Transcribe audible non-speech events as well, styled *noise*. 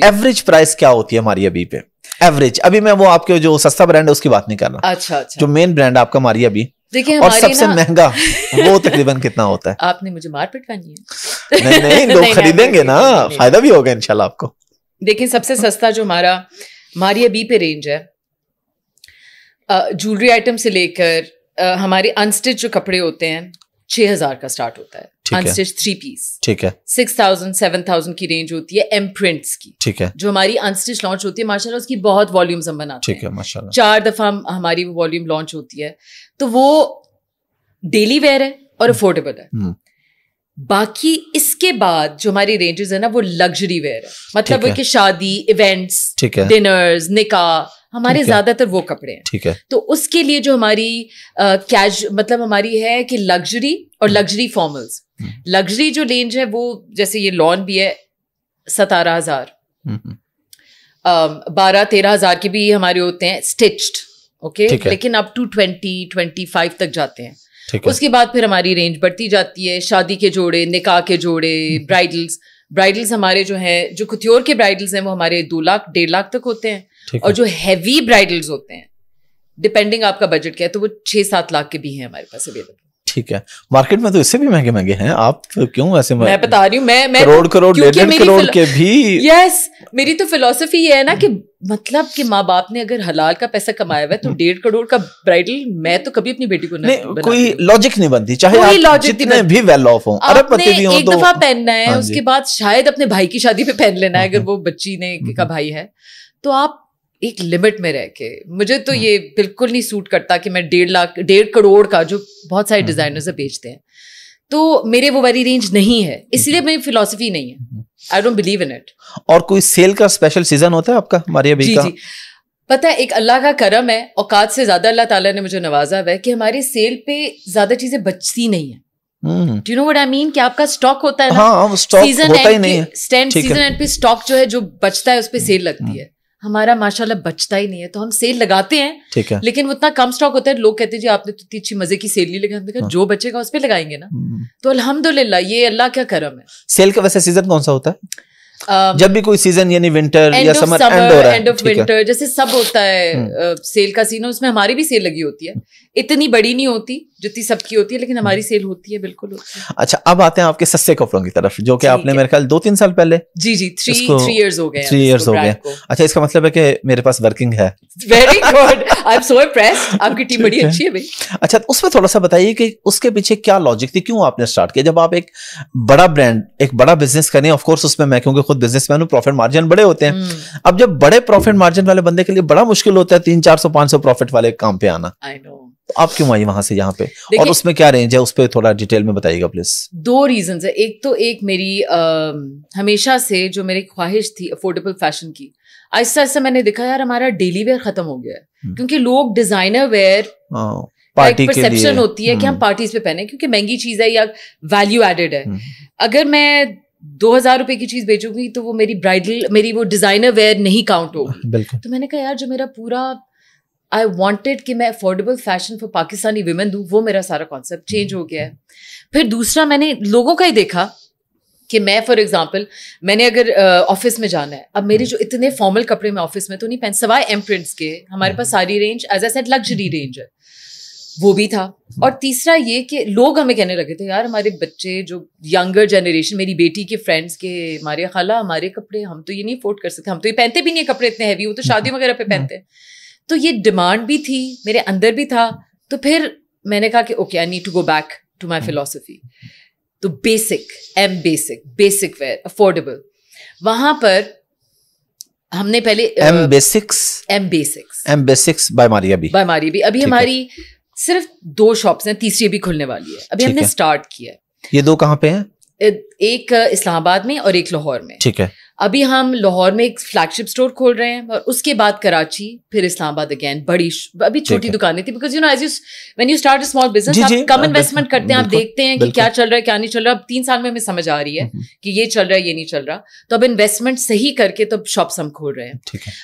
होती है average price क्या होती है हमारी अभी पे एवरेज अभी मैं वो आपके जो सस्ता ब्रांड है उसकी बात नहीं कर रहा अच्छा अच्छा जो मेन ब्रांड आपका हमारी अभी देखिए और सबसे महंगा वो तकरीबन कितना होता है *laughs* आपने मुझे मारपीट करनी है नहीं नहीं *laughs* लोग खरीदेंगे ना फायदा भी होगा इनशाला आपको देखिए सबसे सस्ता जो हमारा मारिया बी पे रेंज है ज्वेलरी आइटम से लेकर हमारे अनस्टिच जो कपड़े होते हैं छः हज़ार का स्टार्ट होता है अनस्टिच थ्री पीस ठीक है सिक्स थाउजेंड सेवन थाउजेंड की रेंज होती है एम प्रिंट्स की ठीक है जो हमारी अनस्टिच लॉन्च होती है माशाल्लाह उसकी बहुत वॉल्यूम्स हम बनाते ठीक है माशाल्लाह चार दफा हमारी वो वॉल्यूम लॉन्च होती है तो वो डेली वेयर है और अफोर्डेबल हम्म। है हम्म। बाकी इसके बाद जो हमारी रेंजेस है ना वो लग्जरी वेयर है मतलब कि शादी इवेंट्स डिनर्स निकाह हमारे ज्यादातर वो कपड़े हैं ठीक है तो उसके लिए जो हमारी कैश मतलब हमारी है कि लग्जरी और लग्जरी फॉर्मल्स लग्जरी जो रेंज है वो जैसे ये लॉन भी है सतारह हजार हम्म, हम्म। बारह तेरह हजार के भी हमारे होते हैं स्टिच्ड ओके okay? लेकिन up to twenty twenty five तक जाते हैं उसके बाद फिर हमारी रेंज बढ़ती जाती है शादी के जोड़े निकाह के जोड़े ब्राइडल्स हम्म, ब्राइडल्स हमारे जो हैं जो खुतियोर के ब्राइडल्स हैं वो हमारे दो लाख डेढ़ लाख तक होते हैं और जो हैवी ब्राइडल्स होते हैं डिपेंडिंग आपका बजट क्या है तो वो छह सात लाख के भी हैं हमारे पास अवेलेबल ठीक है मार्केट में तो इससे भी महंगे महंगे हैं आप तो क्यों ऐसे मैं बता रही हूँ मैं मैं करोड़ करोड़ डेढ़ करोड़ के भी यस yes, मेरी तो फिलोसफी ये है ना कि मतलब कि माँ बाप ने अगर हलाल का पैसा कमाया हुआ है तो डेढ़ करोड़ का ब्राइडल मैं तो कभी अपनी बेटी को नहीं नहीं कोई लॉजिक नहीं बनती चाहे आप जितने भी वेल ऑफ हो पति भी हो एक तो- दफा पहनना है हाँ उसके बाद शायद अपने भाई की शादी पे पहन लेना है अगर हाँ वो बच्ची ने हाँ का भाई है तो आप एक लिमिट में रह के मुझे तो हम्म। ये बिल्कुल नहीं सूट करता कि मैं डेढ़ लाख डेढ़ करोड़ का जो बहुत सारे डिजाइनर्स हम्म। बेचते हैं तो मेरे वो वाली रेंज नहीं है इसलिए हम्म। मेरी फिलोसफी नहीं है I don't believe in it और कोई सेल का स्पेशल सीजन होता है आपका मारिया जी का? जी पता है एक अल्लाह का करम है औकात से ज्यादा अल्लाह ताला ने मुझे नवाजा हुआ है कि हमारे सेल पे ज्यादा चीजें बचती नहीं है do know what I mean कि आपका स्टॉक होता है ना हाँ, स्टॉक हाँ, होता ही नहीं है स्टैंड सीजन एंड पे स्टॉक जो है जो बचता है उस पे सेल लगती है हमारा माशाल्लाह बचता ही नहीं है तो हम सेल लगाते हैं ठीक है लेकिन उतना कम स्टॉक होता है लोग कहते हैं जी आपने तो इतनी अच्छी मजे की सेल नहीं लगाई हाँ। जो बचेगा उस पर लगाएंगे ना हम्म। तो अल्हम्दुलिल्लाह ये अल्लाह क्या करम है सेल का वैसे सीजन कौन सा होता है Uh, जब भी कोई सीजन यानी विंटर या समर एंड हो रहा है एंड ऑफ विंटर जैसे सब होता है हम्म। सेल का सीन उसमें हमारी भी सेल लगी होती है इतनी बड़ी नहीं होती जितनी सबकी होती है लेकिन हम्म। हमारी सेल होती है बिल्कुल होती है। अच्छा अब आते हैं आपके सस्ते कपड़ों की तरफ जो कि आपने मेरे ख्याल दो तीन साल पहले जी जी थ्री थ्री इयर्स हो गए थ्री इयर्स हो गए अच्छा इसका मतलब है कि मेरे पास वर्किंग है very good I am so impressed आपकी टीम बड़ी अच्छी है भाई अच्छा तो उसमें थोड़ा सा बताइए कि उसके पीछे क्या लॉजिक थी क्यों आपने स्टार्ट किया जब आप एक बड़ा ब्रांड एक बड़ा बिजनेस करें ऑफकोर्स उसमें मैं क्योंकि खुद बिजनेस मैन हूँ प्रॉफिट मार्जिन बड़े होते हैं हम्म। अब जब बड़े प्रॉफिट मार्जिन वाले बंदे के लिए बड़ा मुश्किल होता है तीन चार सौ पांच सौ प्रॉफिट वाले काम पे आना आई नो तो आप क्यों आई वहां से यहाँ पे और उसमें क्या रेंज है उस पर थोड़ा डिटेल में बताइएगा प्लीज दो रीजन है एक तो एक मेरी आ, हमेशा से जो मेरी ख्वाहिश थी अफोर्डेबल फैशन की ऐसा ऐसा मैंने देखा यार हमारा डेली वेयर खत्म हो गया है हम्म। क्योंकि लोग डिजाइनर वेयर पार्टी परसेप्शन होती है कि हम्म। हम पार्टीज पे पहने क्योंकि महंगी चीज है या वैल्यू एडेड है हम्म। अगर मैं दो हजार रुपए की चीज बेचूंगी तो वो मेरी ब्राइडल मेरी वो डिजाइनर वेयर नहीं काउंट होगी तो मैंने कहा यार जो मेरा पूरा आई वॉन्टेड कि मैं affordable fashion for Pakistani women दूँ वो मेरा सारा कॉन्सेप्ट चेंज हो गया है फिर दूसरा मैंने लोगों का ही देखा कि मैं फॉर एग्जाम्पल मैंने अगर ऑफिस uh, में जाना है अब मेरे हम्म। जो इतने फॉर्मल कपड़े मैं ऑफिस में तो नहीं पहन सवाए एम प्रिंट्स के हमारे पास हम्म। सारी range as is at luxury range है वो भी था हम्म। और तीसरा ये कि लोग हमें कहने लगे थे यार हमारे बच्चे जो यंगर जनरेशन मेरी बेटी के फ्रेंड्स के हमारे खाला हमारे कपड़े हम तो ये नहीं अफोर्ड कर सकते हम तो ये पहनते भी नहीं कपड़े इतने हैवी वो तो शादी वगैरह पे पहनते हैं तो ये डिमांड भी थी मेरे अंदर भी था तो फिर मैंने कहा कि okay I need to go back to my philosophy तो basic M basic basic wear affordable वहां पर हमने पहले M basics M basics M basics by Maria भी बाय मारिया भी अभी हमारी सिर्फ दो शॉप्स हैं तीसरी भी खुलने वाली है अभी हमने है। स्टार्ट किया है ये दो कहाँ पे हैं एक इस्लामाबाद में और एक लाहौर में ठीक है अभी हम लाहौर में एक फ्लैगशिप स्टोर खोल रहे हैं और उसके बाद कराची फिर इस्लामाबाद अगेन बड़ी अभी छोटी दुकानें थी because you know as you when you start small business आप कम इन्वेस्टमेंट हाँ, करते हैं आप देखते हैं कि क्या चल रहा है क्या नहीं चल रहा अब तीन साल में हमें समझ आ रही है हम्म। कि ये चल रहा है ये नहीं चल रहा तो अब इन्वेस्टमेंट सही करके तो शॉप्स हम खोल रहे हैं